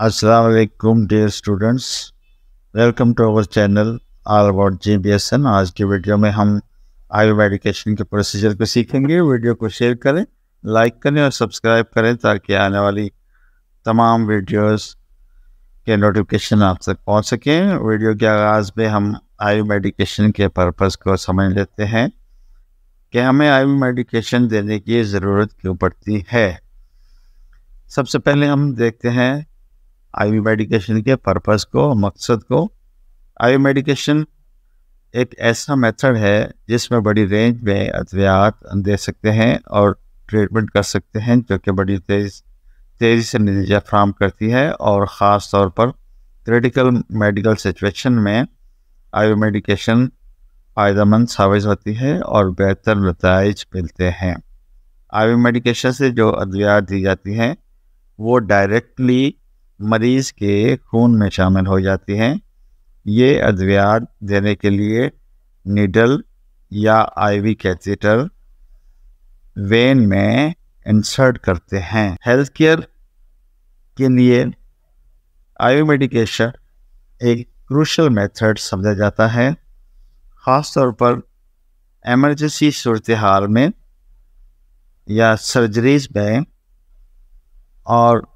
Aslam dear students welcome to our channel all about G B S N आज की video में हम आयुर्व के प्रोसीजर को सीखेंगे वीडियो को शेयर करें लाइक करें और सब्सक्राइब करें ताकि आने वाली तमाम वीडियोस के नोटिफिकेशन आप तक पहुंच सकें वीडियो के आगाज़ में हम आयु मेडिकेशन के पर्पस को समझ लेते हैं कि हमें आयु मेडिकेशन देने की ज़रूरत क्यों पड़ती है सबसे पहले हम देखते हैं आई मेडिकेशन के पर्पस को मकसद को आई मेडिकेशन एक ऐसा मेथड है जिसमें बड़ी रेंज में अद्वियात दे सकते हैं और ट्रीटमेंट कर सकते हैं जो कि बड़ी तेज तेज़ी से नतीजा फ्राहम करती है और ख़ास तौर पर क्रिटिकल मेडिकल सिचुएशन में आयु मेडिकेशन फ़ायदेमंद साबित होती है और बेहतर नतज मिलते हैं आयु मेडिकेशन से जो अद्वियात दी जाती हैं वो डायरेक्टली मरीज़ के खून में शामिल हो जाती हैं ये अद्वियात देने के लिए नीडल या आईवी कैथेटर वेन में इंसर्ट करते हैं हेल्थ केयर के लिए आईवी मेडिकेशन एक क्रूशल मेथड समझा जाता है ख़ास तौर पर एमरजेंसी सूरत हाल में या सर्जरीज में और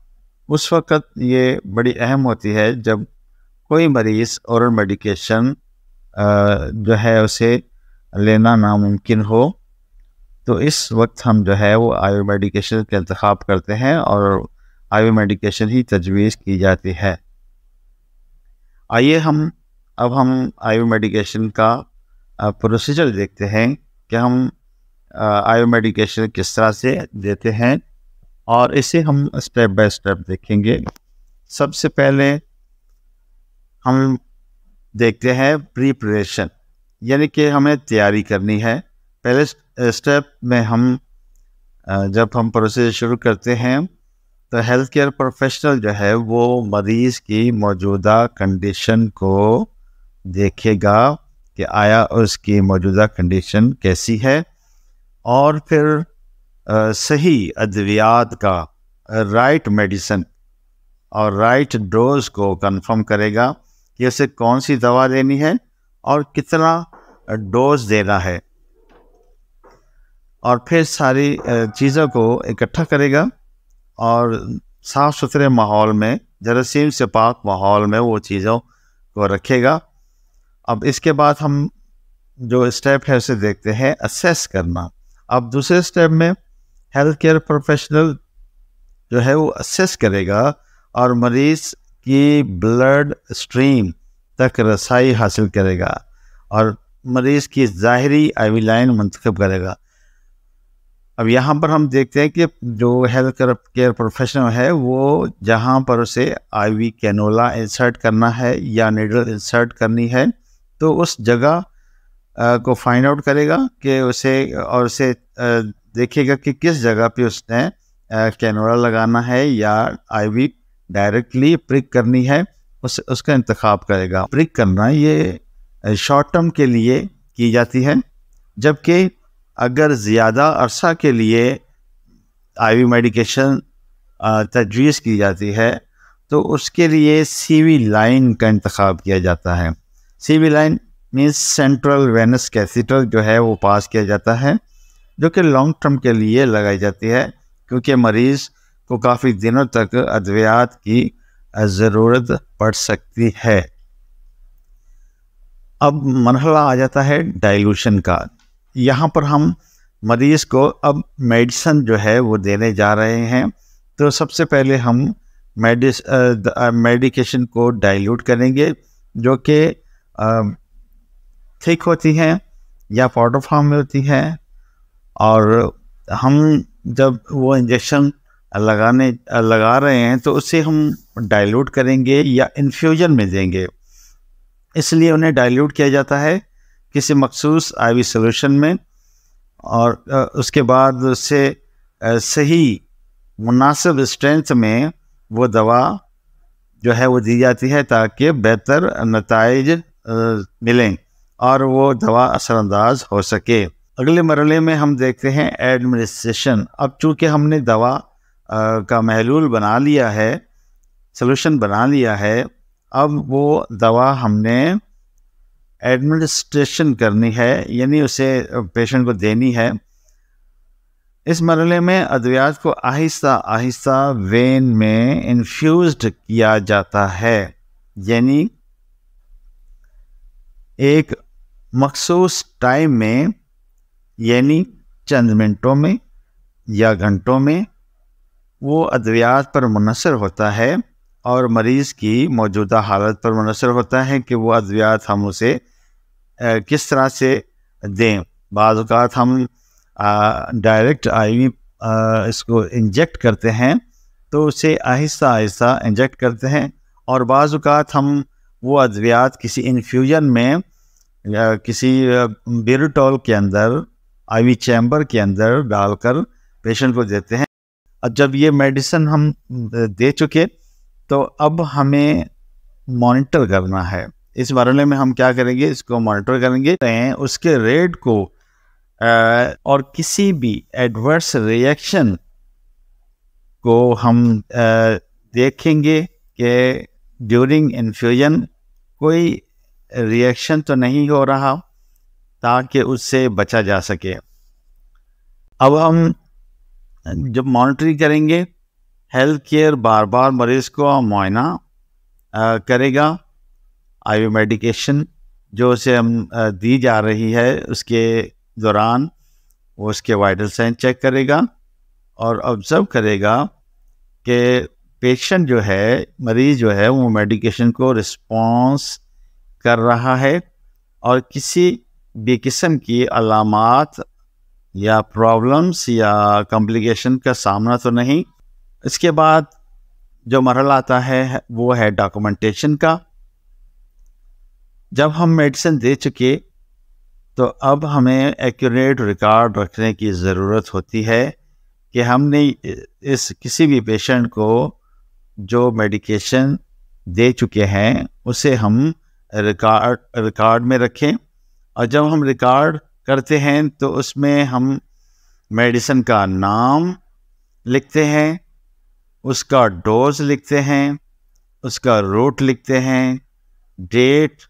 उस वक़्त ये बड़ी अहम होती है जब कोई मरीज़ और मेडिकेशन जो है उसे लेना नामुमकिन हो तो इस वक्त हम जो है वो आयु मेडिकेशन का इंतखब करते हैं और आयु मेडिकेशन ही तजवीज़ की जाती है आइए हम अब हम आयु मेडिकेशन का प्रोसीजर देखते हैं कि हम आयु मेडिकेशन किस तरह से देते हैं और इसे हम स्टेप बाय स्टेप देखेंगे सबसे पहले हम देखते हैं प्रिपरेशन यानी कि हमें तैयारी करनी है पहले स्टेप में हम जब हम प्रोसेस शुरू करते हैं तो हेल्थ केयर प्रोफेशनल जो है वो मरीज़ की मौजूदा कंडीशन को देखेगा कि आया उसकी मौजूदा कंडीशन कैसी है और फिर सही अद्वियात का राइट मेडिसन और राइट डोज को कंफर्म करेगा कि उसे कौन सी दवा देनी है और कितना डोज देना है और फिर सारी चीज़ों को इकट्ठा करेगा और साफ़ सुथरे माहौल में जरासीम से पाक माहौल में वो चीज़ों को रखेगा अब इसके बाद हम जो स्टेप है उसे देखते हैं असेस करना अब दूसरे स्टेप में हेल्थ केयर प्रोफेशनल जो है वो असेस करेगा और मरीज़ की ब्लड स्ट्रीम तक रसाई हासिल करेगा और मरीज़ की ज़ाहरी आईवी लाइन मंतखब करेगा अब यहाँ पर हम देखते हैं कि जो हेल्थ केयर प्रोफेशनल है वो जहाँ पर उसे आईवी कैनोला इंसर्ट करना है या नीडल इंसर्ट करनी है तो उस जगह को फाइंड आउट करेगा कि उसे और उसे देखिएगा कि किस जगह पे उसने कैनोरा लगाना है या आईवी डायरेक्टली प्रिक करनी है उस उसका इंतखब करेगा प्रिक करना ये शॉर्ट टर्म के लिए की जाती है जबकि अगर ज़्यादा अरसा के लिए आईवी मेडिकेशन तजवीज़ की जाती है तो उसके लिए सीवी लाइन का इंतखब किया जाता है CV line means central venous catheter जो है वो पास किया जाता है जो कि लॉन्ग टर्म के लिए लगाई जाती है क्योंकि मरीज़ को काफ़ी दिनों तक अद्वियात की ज़रूरत पड़ सकती है अब मरहला आ जाता है डाइल्यूशन का यहाँ पर हम मरीज़ को अब मेडिसन जो है वो देने जा रहे हैं तो सबसे पहले हम मेडिस मेडिकेशन को डाइल्यूट करेंगे जो कि थिक होती हैं या पाउडर फॉर्म में होती हैं और हम जब वो इंजेक्शन लगाने लगा रहे हैं तो उसे हम डाइल्यूट करेंगे या इन्फ्यूजन में देंगे इसलिए उन्हें डाइल्यूट किया जाता है किसी मखसूस आईवी सॉल्यूशन में और उसके बाद उसे सही मुनासिब स्ट्रेंथ में वो दवा जो है वो दी जाती है ताकि बेहतर नतज मिलें और वो दवा असरानंदाज हो सके अगले मरले में हम देखते हैं एडमिनिस्ट्रेशन अब चूँकि हमने दवा आ, का महलूल बना लिया है सोलूशन बना लिया है अब वो दवा हमने एडमिनिस्ट्रेशन करनी है यानी उसे पेशेंट को देनी है इस मरले में अद्वियात को आहिस्ता आहिस्ता वेन में इन्फ्यूज़ किया जाता है यानी एक मखसूस टाइम में यानी चंद मिनटों में या घंटों में वो अद्वियात पर मुनसर होता है और मरीज़ की मौजूदा हालत पर मुनसर होता है कि वो अद्वियात हम उसे किस तरह से दें बाज़ात हम डायरेक्ट आई इसको इंजेक्ट करते हैं तो उसे आहिस्ता आहिस्ता इंजेक्ट करते हैं और बाज़ात हम वो अद्वियात किसी इन्फ्यूजन में किसी बिरटोल के अंदर आईवी चैम्बर के अंदर डालकर पेशेंट को देते हैं अब जब ये मेडिसिन हम दे चुके तो अब हमें मॉनिटर करना है इस मरले में हम क्या करेंगे इसको मॉनिटर करेंगे उसके रेट को और किसी भी एडवर्स रिएक्शन को हम देखेंगे कि ड्यूरिंग इन्फ्यूजन कोई रिएक्शन तो नहीं हो रहा ताकि उससे बचा जा सके अब हम जब मॉनिटरी करेंगे हेल्थ केयर बार बार मरीज़ को मुआयना करेगा आयु मेडिकेशन जो उसे हम दी जा रही है उसके दौरान वो उसके वाइटल साइन चेक करेगा और ऑब्ज़र्व करेगा कि पेशेंट जो है मरीज़ जो है वो मेडिकेशन को रिस्पॉन्स कर रहा है और किसी बेकिस्म की अलामत या प्रॉब्लम्स या कॉम्प्लिकेशन का सामना तो नहीं इसके बाद जो मरल आता है वो है डॉक्यूमेंटेशन का जब हम मेडिसिन दे चुके तो अब हमें एक्यूरेट रिकॉर्ड रखने की ज़रूरत होती है कि हमने इस किसी भी पेशेंट को जो मेडिकेशन दे चुके हैं उसे हम रिकॉर्ड रिकॉर्ड में रखें और जब हम रिकॉर्ड करते हैं तो उसमें हम मेडिसिन का नाम लिखते हैं उसका डोज लिखते हैं उसका रूट लिखते हैं डेट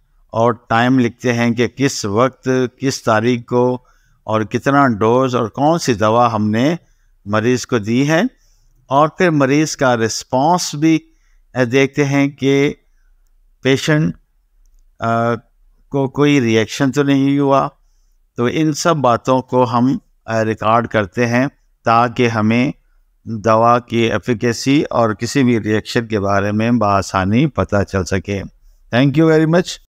और टाइम लिखते हैं कि किस वक्त किस तारीख को और कितना डोज और कौन सी दवा हमने मरीज़ को दी है और फिर मरीज़ का रिस्पांस भी देखते हैं कि पेशेंट को कोई रिएक्शन तो नहीं हुआ तो इन सब बातों को हम रिकॉर्ड करते हैं ताकि हमें दवा की एफिकेसी और किसी भी रिएक्शन के बारे में बसानी पता चल सके थैंक यू वेरी मच